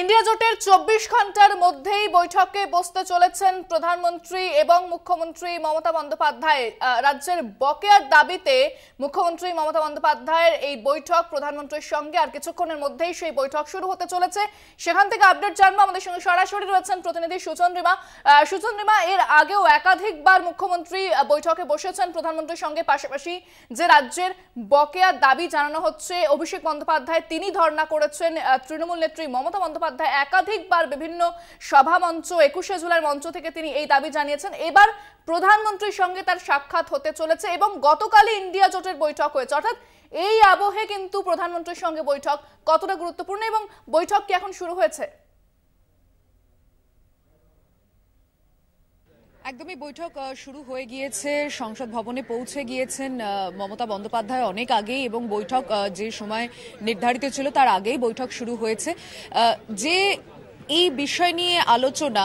India জোটের চব্বিশ ঘন্টার মধ্যেই বৈঠকে বসতে চলেছেন প্রধানমন্ত্রী এবং মুখ্যমন্ত্রী মমতা বন্দ্যোপাধ্যায় রাজ্যের বকেয়ার দাবিতে মুখ্যমন্ত্রী মমতা বন্দ্যোপাধ্যায়ের এই বৈঠক প্রধানমন্ত্রীর সঙ্গে আর কিছুক্ষণের মধ্যেই সেই বৈঠক শুরু হতে চলেছে সেখান থেকে আপডেট জানবো আমাদের সঙ্গে সরাসরি রয়েছেন প্রতিনিধি সুচন রিমা সুচন রিমা এর আগেও একাধিকবার মুখ্যমন্ত্রী বৈঠকে বসেছেন প্রধানমন্ত্রীর সঙ্গে পাশাপাশি যে রাজ্যের বকেয়ার দাবি জানানো হচ্ছে অভিষেক বন্দ্যোপাধ্যায় তিনি ধর্ণা করেছেন তৃণমূল নেত্রী মমতা বন্দ্যোপাধ্যায় বন্দ্যোপাধ্যায় একাধিকবার বিভিন্ন সভা মঞ্চ একুশে জুলাই মঞ্চ থেকে তিনি এই দাবি জানিয়েছেন এবার প্রধানমন্ত্রীর সঙ্গে তার সাক্ষাৎ হতে চলেছে এবং গতকালই ইন্ডিয়া জোটের বৈঠক হয়েছে অর্থাৎ এই আবহে কিন্তু প্রধানমন্ত্রীর সঙ্গে বৈঠক কতটা গুরুত্বপূর্ণ এবং বৈঠক কি এখন শুরু হয়েছে একদমই বৈঠক শুরু হয়ে গিয়েছে সংসদ ভবনে পৌঁছে গিয়েছেন মমতা বন্দ্যোপাধ্যায় অনেক আগেই এবং বৈঠক যে সময় নির্ধারিত ছিল তার আগেই বৈঠক শুরু হয়েছে যে এই বিষয় নিয়ে আলোচনা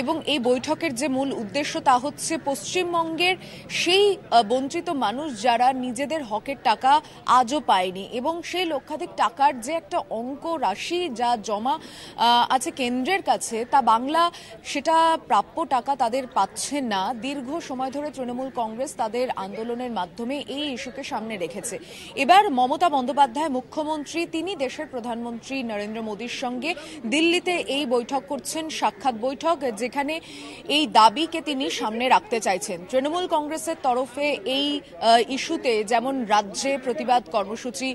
এবং এই বৈঠকের যে মূল উদ্দেশ্য তা হচ্ছে পশ্চিমবঙ্গের সেই বঞ্চিত মানুষ যারা নিজেদের হকের টাকা আজও পায়নি এবং সেই লক্ষাধিক টাকার যে একটা অঙ্ক রাশি যা জমা আছে কেন্দ্রের কাছে তা বাংলা সেটা প্রাপ্য টাকা তাদের পাচ্ছে না দীর্ঘ সময় ধরে তৃণমূল কংগ্রেস তাদের আন্দোলনের মাধ্যমে এই ইস্যুকে সামনে রেখেছে এবার মমতা বন্দ্যোপাধ্যায় মুখ্যমন্ত্রী তিনি দেশের প্রধানমন্ত্রী নরেন্দ্র মোদীর সঙ্গে দিল্লিতে এই বৈঠক করছেন সাক্ষাৎ বৈঠক যেখানে এই দাবিকে তিনি সামনে রাখতে চাইছেন তৃণমূল কংগ্রেসের তরফে এই ইস্যুতে যেমন রাজ্যে প্রতিবাদ কর্মসূচি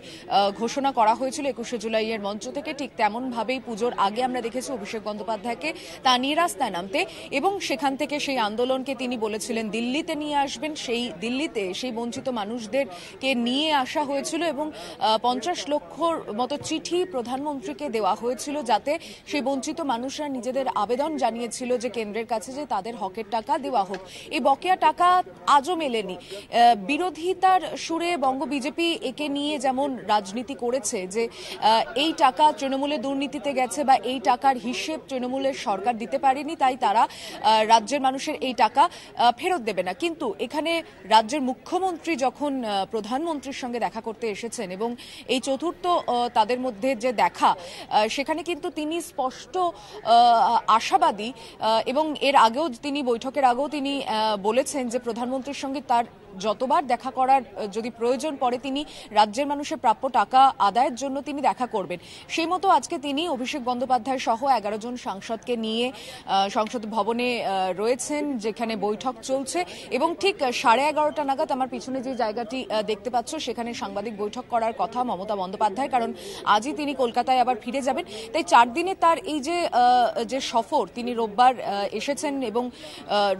ঘোষণা করা হয়েছিল একুশে জুলাইয়ের মঞ্চ থেকে ঠিক তেমনভাবেই পুজোর আগে আমরা দেখেছি অভিষেক বন্দ্যোপাধ্যায়কে তা নিয়ে রাস্তায় নামতে এবং সেখান থেকে সেই আন্দোলনকে তিনি বলেছিলেন দিল্লিতে নিয়ে আসবেন সেই দিল্লিতে সেই বঞ্চিত মানুষদেরকে নিয়ে আসা হয়েছিল এবং পঞ্চাশ লক্ষর মতো চিঠি প্রধানমন্ত্রীকে দেওয়া হয়েছিল যাতে সেই বঞ্চিত বঞ্চিত মানুষরা নিজেদের আবেদন জানিয়েছিল যে কেন্দ্রের কাছে যে তাদের হকের টাকা দেওয়া হোক এই বকেয়া টাকা আজও মেলেনি বিরোধিতার সুরে বঙ্গ বিজেপি একে নিয়ে যেমন রাজনীতি করেছে যে এই টাকা তৃণমূলের দুর্নীতিতে গেছে বা এই টাকার হিসেব তৃণমূলের সরকার দিতে পারেনি তাই তারা রাজ্যের মানুষের এই টাকা ফেরত দেবে না কিন্তু এখানে রাজ্যের মুখ্যমন্ত্রী যখন প্রধানমন্ত্রীর সঙ্গে দেখা করতে এসেছেন এবং এই চতুর্থ তাদের মধ্যে যে দেখা সেখানে কিন্তু তিনি স্পষ্ট যথেষ্ট আশাবাদী এবং এর আগেও তিনি বৈঠকের আগেও তিনি বলেছেন যে প্রধানমন্ত্রীর সঙ্গে তার যতবার দেখা করার যদি প্রয়োজন পড়ে তিনি রাজ্যের মানুষের প্রাপ্য টাকা আদায়ের জন্য তিনি দেখা করবেন সেই মতো আজকে তিনি অভিষেক বন্দ্যোপাধ্যায় সহ এগারো জন সাংসদকে নিয়ে সংসদ ভবনে রয়েছেন যেখানে বৈঠক চলছে এবং ঠিক সাড়ে এগারোটা নাগাদ আমার পিছনে যে জায়গাটি দেখতে পাচ্ছ সেখানে সাংবাদিক বৈঠক করার কথা মমতা বন্দ্যোপাধ্যায় কারণ আজই তিনি কলকাতায় আবার ফিরে যাবেন তাই চার দিনে তার এই যে যে সফর তিনি রোববার এসেছেন এবং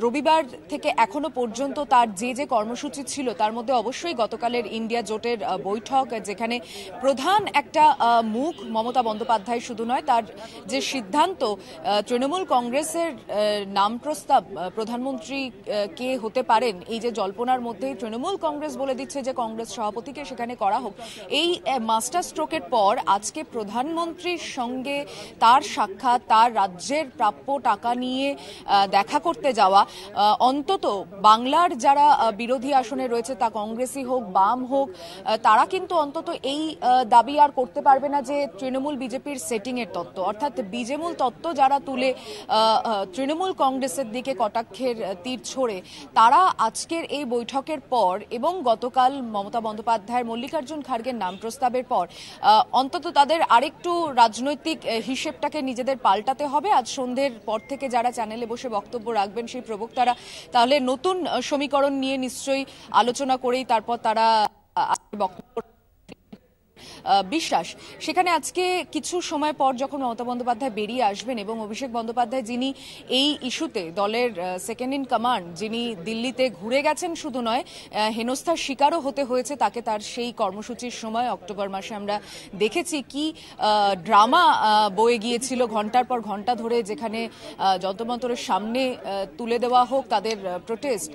রবিবার থেকে এখনো পর্যন্ত তার যে যে কর্মসূচি কর্মসূচি ছিল তার মধ্যে অবশ্যই গতকালের ইন্ডিয়া জোটের বৈঠক যেখানে প্রধান একটা মুখ মমতা বন্দ্যোপাধ্যায় শুধু নয় তার যে সিদ্ধান্ত তৃণমূল কংগ্রেসের নাম প্রস্তাব প্রধানমন্ত্রী কে হতে পারেন এই যে জল্পনার মধ্যেই তৃণমূল কংগ্রেস বলে দিচ্ছে যে কংগ্রেস সভাপতিকে সেখানে করা হোক এই মাস্টার স্ট্রোকের পর আজকে প্রধানমন্ত্রীর সঙ্গে তার সাক্ষাৎ তার রাজ্যের প্রাপ্য টাকা নিয়ে দেখা করতে যাওয়া অন্তত বাংলার যারা বিরোধী আসনে রয়েছে তা কংগ্রেসই হোক বাম হোক তারা কিন্তু অন্তত এই দাবি আর করতে পারবে না যে তৃণমূল বিজেপির সেটিংয়ের তত্ত্ব অর্থাৎ বিজেমূল তত্ত্ব যারা তুলে তৃণমূল কংগ্রেসের দিকে কটাক্ষের তীর ছড়ে তারা আজকের এই বৈঠকের পর এবং গতকাল মমতা বন্দ্যোপাধ্যায়ের মল্লিকার্জুন খার্গের নাম প্রস্তাবের পর অন্তত তাদের আরেকটু রাজনৈতিক হিসেবটাকে নিজেদের পাল্টাতে হবে আজ সন্ধ্যের পর থেকে যারা চ্যানেলে বসে বক্তব্য রাখবেন সেই প্রবক্তারা তাহলে নতুন সমীকরণ নিয়ে নিশ্চয়ই আলোচনা করেই তারপর তারা বক্তব্য বিশ্বাস সেখানে আজকে কিছু সময় পর যখন মমতা বন্দ্যোপাধ্যায় বেরিয়ে আসবেন এবং অভিষেক বন্দ্যোপাধ্যায় যিনি এই ইস্যুতে দলের সেকেন্ড ইন কমান্ড যিনি দিল্লিতে ঘুরে গেছেন শুধু নয় হেনস্থার শিকারও হতে হয়েছে তাকে তার সেই কর্মসূচির সময় অক্টোবর মাসে আমরা দেখেছি কি ড্রামা বয়ে গিয়েছিল ঘন্টার পর ঘন্টা ধরে যেখানে যন্ত্রমন্ত্রের সামনে তুলে দেওয়া হোক তাদের প্রোটেস্ট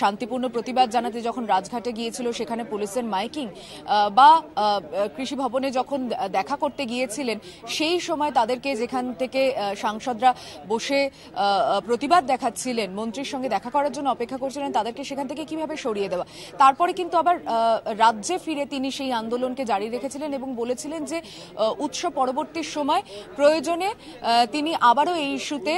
শান্তিপূর্ণ প্রতিবাদ জানাতে যখন রাজঘাটে গিয়েছিল সেখানে পুলিশের মাইকিং বা কৃষি ভবনে যখন দেখা করতে গিয়েছিলেন সেই সময় তাদেরকে যেখান থেকে সাংসদরা বসে প্রতিবাদ দেখাচ্ছিলেন মন্ত্রীর সঙ্গে দেখা করার জন্য অপেক্ষা করছিলেন তাদেরকে সেখান থেকে কিভাবে সরিয়ে দেওয়া তারপরে কিন্তু আবার রাজ্যে ফিরে তিনি সেই আন্দোলনকে জারি রেখেছিলেন এবং বলেছিলেন যে উৎসব পরবর্তী সময় প্রয়োজনে তিনি আবারও এই ইস্যুতে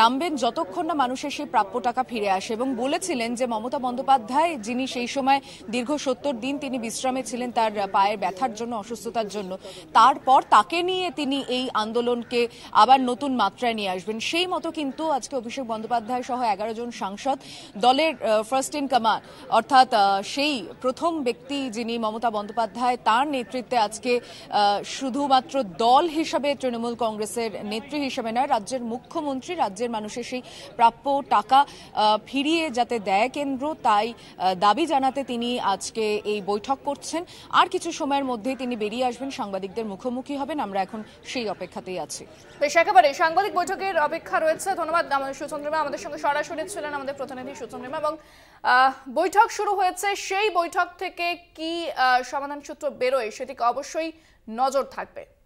নামবেন যতক্ষণ না মানুষের সেই প্রাপ্য টাকা ফিরে আসে এবং বলেছিলেন যে মমতা বন্দ্যোপাধ্যায় যিনি সেই সময় দীর্ঘ সত্তর দিন তিনি বিশ্রামে ছিলেন তার পায়ের ব্যথার জন্য অসুস্থতার জন্য তারপর তাকে নিয়ে তিনি এই আন্দোলনকে আবার নতুন মাত্রায় নিয়ে আসবেন সেই মতো কিন্তু আজকে অভিষেক বন্দ্যোপাধ্যায় সহ এগারো জন সাংসদ দলের ফার্স্ট ইন কমান্ড অর্থাৎ সেই প্রথম ব্যক্তি যিনি মমতা বন্দ্যোপাধ্যায় তার নেতৃত্বে আজকে শুধুমাত্র দল হিসাবে তৃণমূল কংগ্রেসের নেত্রী হিসাবে নয় রাজ্যের মুখ্যমন্ত্রী রাজ্যের মানুষের সেই প্রাপ্য টাকা ফিরিয়ে যাতে দেয় কেন্দ্র তাই দাবি জানাতে তিনি আজকে এই বৈঠক করছেন আর কিছু সময়ের মধ্যেই তিনি তিনি বেরিয়ে আসবেন সাংবাদিকদের মুখোমুখি হবেন আমরা এখন সেই অপেক্ষাতেই আছি বেশ একেবারে সাংবাদিক বৈঠকের অপেক্ষা রয়েছে ধন্যবাদ আমাদের সুচন্দ্রমা আমাদের সঙ্গে সরাসরি ছিলেন আমাদের প্রতিনিধি সুচন্দ্রমা এবং বৈঠক শুরু হয়েছে সেই বৈঠক থেকে কি সমাধান সূত্র বেরোয় সেদিকে অবশ্যই নজর থাকবে